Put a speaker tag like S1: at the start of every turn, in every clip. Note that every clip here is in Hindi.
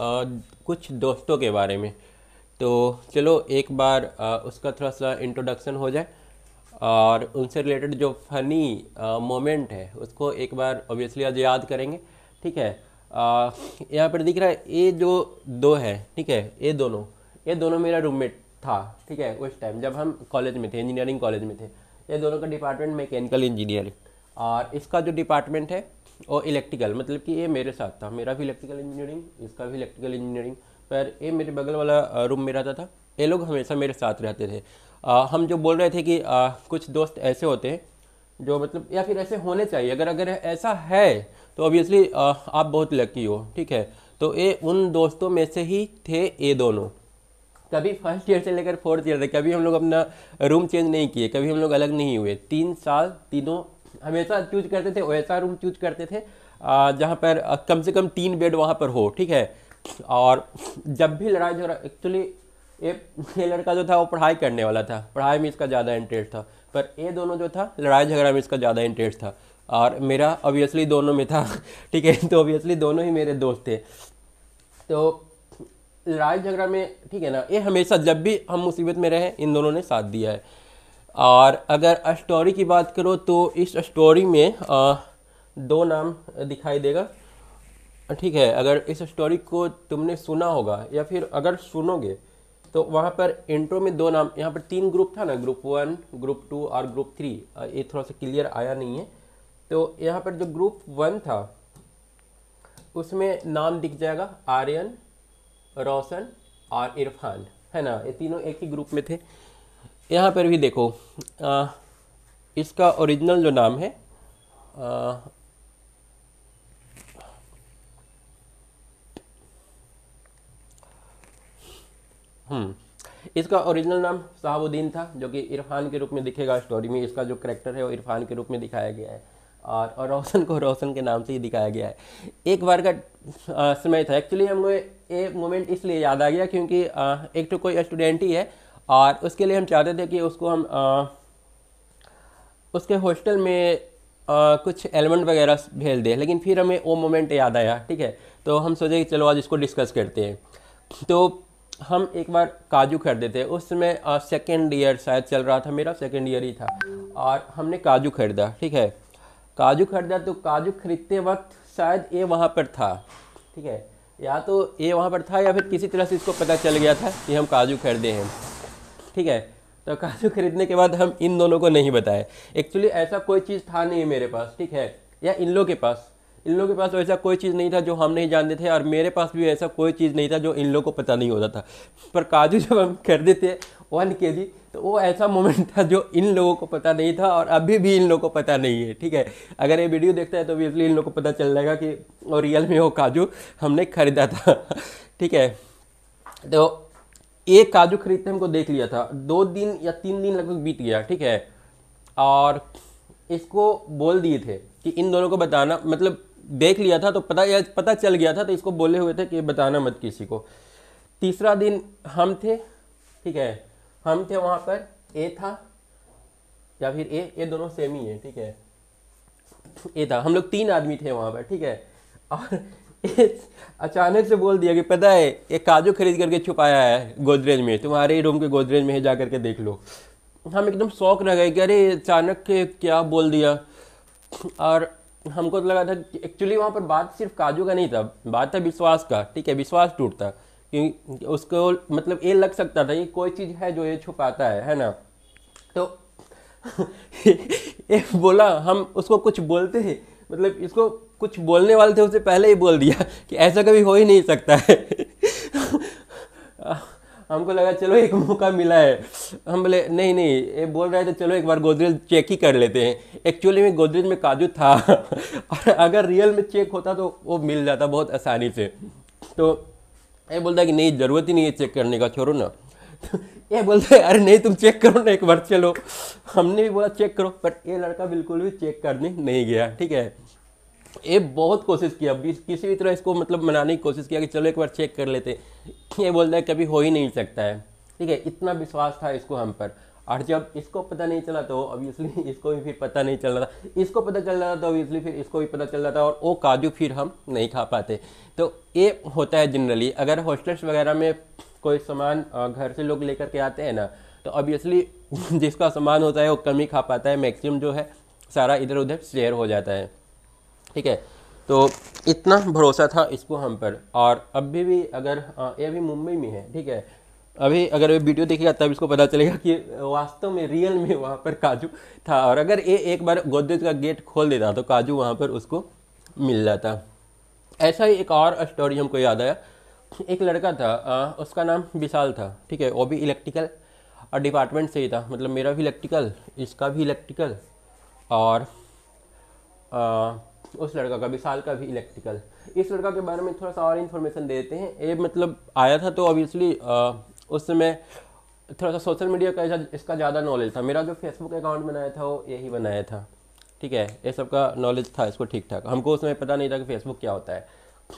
S1: आ, कुछ दोस्तों के बारे में तो चलो एक बार आ, उसका थोड़ा सा इंट्रोडक्शन हो जाए और उनसे रिलेटेड जो फनी मोमेंट है उसको एक बार ऑब्वियसली आज याद करेंगे ठीक है यहाँ पर दिख रहा है ये जो दो है ठीक है ये दोनों ये दोनों मेरा रूममेट था ठीक है उस टाइम जब हम कॉलेज में थे इंजीनियरिंग कॉलेज में थे ये दोनों का डिपार्टमेंट मैकेनिकल इंजीनियरिंग और इसका जो डिपार्टमेंट है और इलेक्ट्रिकल मतलब कि ये मेरे साथ था मेरा भी इलेक्ट्रिकल इंजीनियरिंग इसका भी इलेक्ट्रिकल इंजीनियरिंग पर ये मेरे बगल वाला रूम में रहता था ये लोग हमेशा मेरे साथ रहते थे आ, हम जो बोल रहे थे कि आ, कुछ दोस्त ऐसे होते हैं जो मतलब या फिर ऐसे होने चाहिए अगर अगर ऐसा है तो ऑब्वियसली आप बहुत लकी हो ठीक है तो ये उन दोस्तों में से ही थे ये दोनों कभी फर्स्ट ईयर से लेकर फोर्थ ईयर तक कभी हम लोग अपना रूम चेंज नहीं किए कभी हम लोग अलग नहीं हुए तीन साल तीनों हमेशा चूज करते थे वैसा रूम चूज करते थे जहाँ पर कम से कम तीन बेड वहाँ पर हो ठीक है और जब भी लड़ाई झगड़ा एक्चुअली ये ये लड़का जो था वो पढ़ाई करने वाला था पढ़ाई में इसका ज़्यादा इंटरेस्ट था पर ये दोनों जो था लड़ाई झगड़ा में इसका ज़्यादा इंटरेस्ट था और मेरा ऑब्वियसली दोनों में था ठीक है तो ऑब्वियसली दोनों ही मेरे दोस्त थे तो लड़ाई झगड़ा में ठीक है ना ये हमेशा जब भी हम मुसीबत में रहे इन दोनों ने साथ दिया है और अगर स्टोरी की बात करो तो इस स्टोरी में आ, दो नाम दिखाई देगा ठीक है अगर इस स्टोरी को तुमने सुना होगा या फिर अगर सुनोगे तो वहाँ पर इंट्रो में दो नाम यहाँ पर तीन ग्रुप था ना ग्रुप वन ग्रुप टू और ग्रुप थ्री ये थोड़ा सा क्लियर आया नहीं है तो यहाँ पर जो ग्रुप वन था उसमें नाम दिख जाएगा आर्यन रोशन और इरफान है ना ये तीनों एक ही ग्रुप में थे यहाँ पर भी देखो आ, इसका ओरिजिनल जो नाम है आ, हम्म, इसका ओरिजिनल नाम साहबुद्दीन था जो कि इरफान के रूप में दिखेगा स्टोरी में इसका जो करेक्टर है वो इरफान के रूप में दिखाया गया है और, और रोशन को रोशन के नाम से ही दिखाया गया है एक बार का आ, समय था एक्चुअली हमें ये मोमेंट इसलिए याद आ गया क्योंकि आ, एक तो कोई स्टूडेंट ही है और उसके लिए हम चाहते थे कि उसको हम आ, उसके हॉस्टल में आ, कुछ एलिमेंट वगैरह भेज दें लेकिन फिर हमें वो मोमेंट याद आया ठीक है तो हम सोचे कि चलो आज इसको डिस्कस करते हैं तो हम एक बार काजू खरीदे थे उस समय सेकेंड ईयर शायद चल रहा था मेरा सेकेंड ईयर ही था और हमने काजू खरीदा ठीक है काजू खरीदा तो काजू खरीदते वक्त शायद ये वहाँ पर था ठीक है या तो ये वहाँ पर था या फिर किसी तरह से इसको पता चल गया था कि हम काजू खरीदे हैं ठीक है तो काजू खरीदने के बाद हम इन दोनों को नहीं बताए एक्चुअली ऐसा कोई चीज़ था नहीं मेरे पास ठीक है या इन लोग के पास इन लोगों के पास तो ऐसा कोई चीज़ नहीं था जो हम नहीं जानते थे और मेरे पास भी ऐसा कोई चीज़ नहीं था जो इन लोगों को पता नहीं होता था पर काजू जब हम खरीदे थे वन के जी तो वो ऐसा मोमेंट था जो इन लोगों को पता नहीं था और अभी भी इन लोगों को पता नहीं है ठीक है अगर ये वीडियो देखता है तो ऑब्वियसली इन लोगों को पता चल जाएगा कि और रियल में वो काजू हमने खरीदा था ठीक है तो एक काजू खरीदते हमको देख लिया था दो दिन या तीन दिन लगभग बीत गया ठीक है और इसको बोल दिए थे कि इन दोनों को बताना मतलब देख लिया था तो पता या पता चल गया था तो इसको बोले हुए थे कि बताना मत किसी को तीसरा दिन हम थे ठीक है हम थे वहाँ पर ए था या फिर ए ए दोनों सेम ही है ठीक है ए था हम लोग तीन आदमी थे वहाँ पर ठीक है और अचानक से बोल दिया कि पता है ये काजू खरीद करके छुपाया है गोदरेज में तुम्हारे ही रूम के गोदरेज में ही जा करके देख लो हम एकदम शौक रह गए कि अरे अचानक क्या बोल दिया और हमको तो लगा था एक्चुअली वहाँ पर बात सिर्फ काजू का नहीं था बात था विश्वास का ठीक है विश्वास टूटता क्योंकि उसको मतलब ये लग सकता था ये कोई चीज़ है जो ये छुपाता है है ना तो ये बोला हम उसको कुछ बोलते हैं मतलब इसको कुछ बोलने वाले थे उसे पहले ही बोल दिया कि ऐसा कभी हो ही नहीं सकता है हमको लगा चलो एक मौका मिला है हम बोले नहीं नहीं ये बोल रहे थे तो चलो एक बार गोदरेज चेक ही कर लेते हैं एक्चुअली में गोदरेज में काजू था और अगर रियल में चेक होता तो वो मिल जाता बहुत आसानी से तो ये बोलता कि नहीं ज़रूरत ही नहीं है चेक करने का छोड़ो ना ये बोलते अरे नहीं तुम चेक करो ना एक बार चलो हमने भी बोला चेक करो बट ये लड़का बिल्कुल भी चेक करने नहीं गया ठीक है ये बहुत कोशिश किया किसी भी तरह इसको मतलब मनाने की कोशिश किया कि चलो एक बार चेक कर लेते ये बोलता है कभी हो ही नहीं सकता है ठीक है इतना विश्वास था इसको हम पर और जब इसको पता नहीं चला तो ऑब्वियसली इसको भी फिर पता नहीं चल रहा था इसको पता चल रहा था तो ऑब्वियसली फिर इसको भी पता चल रहा था और वो काजू फिर हम नहीं खा पाते तो ये होता है जनरली अगर हॉस्टल्स वगैरह में कोई सामान घर से लोग लेकर के आते हैं ना तो ऑब्वियसली जिसका सामान होता है वो कम ही खा पाता है मैक्सिमम जो है सारा इधर उधर शेयर हो जाता है ठीक है तो इतना भरोसा था इसको हम पर और अभी भी अगर हाँ, ये अभी मुंबई में है ठीक है अभी अगर वीडियो देखेगा तब इसको पता चलेगा कि वास्तव में रियल में वहाँ पर काजू था और अगर ये एक बार गोदरेज का गेट खोल देता तो काजू वहाँ पर उसको मिल जाता ऐसा ही एक और स्टोरी हमको याद आया एक लड़का था आ, उसका नाम विशाल था ठीक है वो भी इलेक्ट्रिकल और डिपार्टमेंट से ही था मतलब मेरा भी इलेक्ट्रिकल इसका भी इलेक्ट्रिकल और आ, उस लड़का का विशाल का भी इलेक्ट्रिकल इस लड़का के बारे में थोड़ा सा और इन्फॉर्मेशन दे देते हैं ये मतलब आया था तो ऑब्वियसली उस समय थोड़ा सा सोशल मीडिया का इसका ज़्यादा नॉलेज था मेरा जो फेसबुक अकाउंट बनाया था वो यही बनाया था ठीक है ये सब का नॉलेज था इसको ठीक ठाक हमको उसमें पता नहीं था कि फेसबुक क्या होता है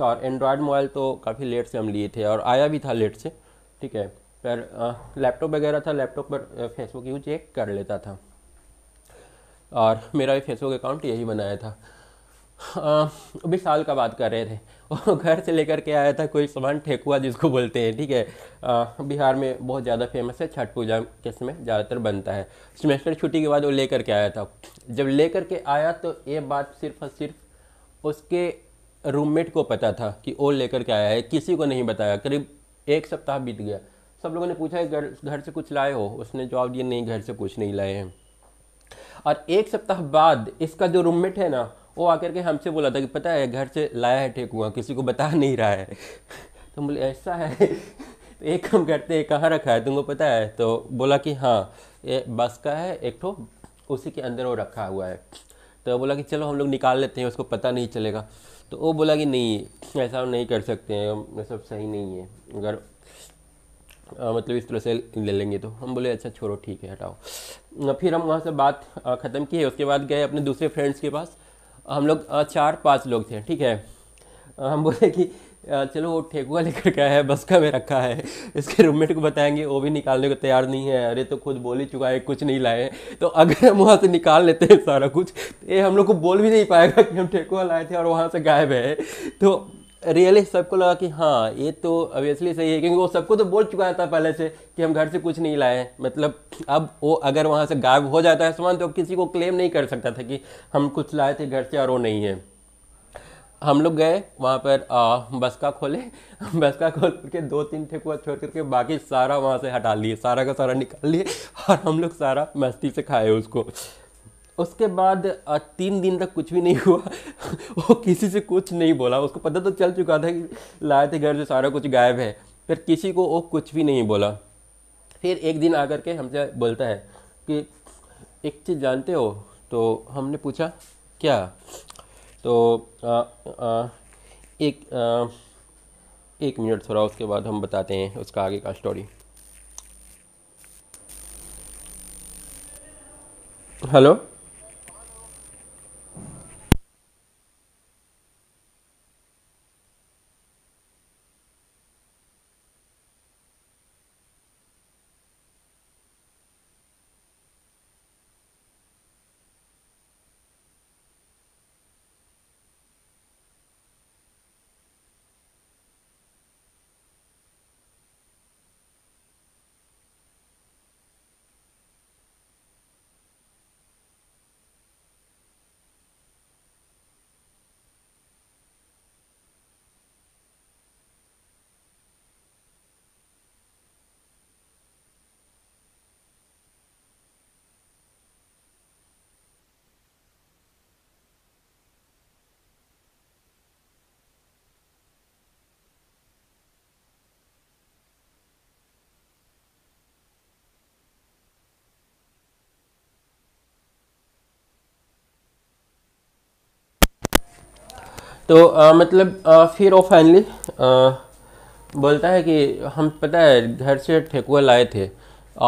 S1: और एंड्रॉयड मोबाइल तो काफ़ी लेट से हम लिए थे और आया भी था लेट से ठीक है पर लैपटॉप वगैरह था लैपटॉप पर फेसबुक यूज एक कर लेता था और मेरा भी फेसबुक अकाउंट यही बनाया था बीस साल का बात कर रहे थे वो घर से लेकर के आया था कोई सामान ठेकुआ जिसको बोलते हैं ठीक है बिहार में बहुत ज़्यादा फेमस है छठ पूजा के समय ज़्यादातर बनता है सेमेस्टर छुट्टी के बाद वो लेकर के आया था जब लेकर के आया तो ये बात सिर्फ और सिर्फ उसके रूममेट को पता था कि वो लेकर के आया है किसी को नहीं बताया करीब एक सप्ताह बीत गया सब लोगों ने पूछा घर घर से कुछ लाए हो उसने जवाब दिया नहीं घर से कुछ नहीं लाए हैं और एक सप्ताह बाद इसका जो रूममेट है ना वो आकर के हमसे बोला था कि पता है घर से लाया है ठेकुआ किसी को बता नहीं रहा है तो बोले ऐसा है तो एक हम करते हैं कहाँ रखा है तुमको पता है तो बोला कि हाँ ये बस का है एक ठो उसी के अंदर वो रखा हुआ है तो बोला कि चलो हम लोग निकाल लेते हैं उसको पता नहीं चलेगा तो वो बोला कि नहीं ऐसा हम नहीं कर सकते हैं ये सब सही नहीं है अगर आ, मतलब इस तरह से ले लेंगे तो हम बोले अच्छा छोड़ो ठीक है हटाओ फिर हम वहाँ से बात ख़त्म की है उसके बाद गए अपने दूसरे फ्रेंड्स के पास हम लोग चार पाँच लोग थे ठीक है हम बोले कि चलो वो ठेकुआ लेकर क्या है बस का में रखा है इसके रूममेट को बताएंगे वो भी निकालने को तैयार नहीं है अरे तो खुद बोल ही चुका है कुछ नहीं लाए तो अगर हम वहाँ से निकाल लेते हैं सारा कुछ तो ये हम लोग को बोल भी नहीं पाएगा कि हम ठेकुआ लाए थे और वहाँ से गायब है तो रियली सबको लगा कि हाँ ये तो ऑब्वियसली सही है क्योंकि वो सबको तो बोल चुका था पहले से कि हम घर से कुछ नहीं लाए मतलब अब वो अगर वहाँ से गायब हो जाता है सामान तो किसी को क्लेम नहीं कर सकता था कि हम कुछ लाए थे घर से और वो नहीं है हम लोग गए वहाँ पर आ, बस का खोले बस का खोल करके दो तीन ठेकुआ छोड़ करके बाकी सारा वहाँ से हटा लिए सारा का सारा निकाल लिए और हम लोग सारा मस्ती से खाए उसको उसके बाद तीन दिन तक कुछ भी नहीं हुआ वो किसी से कुछ नहीं बोला उसको पता तो चल चुका था कि लाए थे घर से सारा कुछ गायब है फिर किसी को वो कुछ भी नहीं बोला फिर एक दिन आकर के हमसे बोलता है कि एक चीज़ जानते हो तो हमने पूछा क्या तो आ, आ, एक आ, एक मिनट थोड़ा उसके बाद हम बताते हैं उसका आगे का स्टोरी हेलो तो आ, मतलब आ, फिर वो फाइनली बोलता है कि हम पता है घर से ठेकुआ लाए थे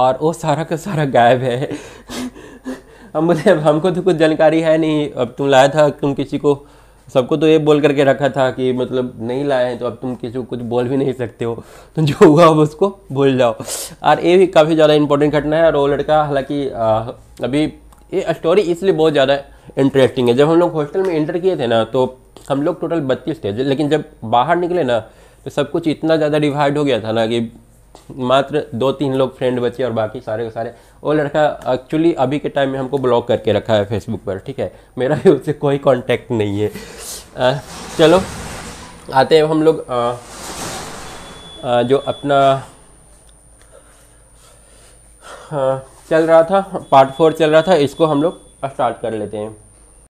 S1: और वो सारा का सारा गायब है हम बोले अब हमको तो कुछ जानकारी है नहीं अब तुम लाया था तुम किसी को सबको तो ये बोल करके रखा था कि मतलब नहीं लाए हैं तो अब तुम किसी को कुछ बोल भी नहीं सकते हो तो जो हुआ अब उसको भूल जाओ और ये भी काफ़ी ज़्यादा इंपॉर्टेंट घटना है और वो लड़का हालांकि अभी ये स्टोरी इसलिए बहुत ज़्यादा इंटरेस्टिंग है जब हम लोग हॉस्टल में इंटर किए थे ना तो हम लोग टोटल बत्तीस थे लेकिन जब बाहर निकले ना तो सब कुछ इतना ज़्यादा डिवाइड हो गया था ना कि मात्र दो तीन लोग फ्रेंड बचे और बाकी सारे के सारे वो लड़का एक्चुअली अभी के टाइम में हमको ब्लॉक करके रखा है फेसबुक पर ठीक है मेरा भी उससे कोई कांटेक्ट नहीं है आ, चलो आते हैं हम लोग आ, आ, जो अपना आ, चल रहा था पार्ट फोर चल रहा था इसको हम लोग स्टार्ट कर लेते हैं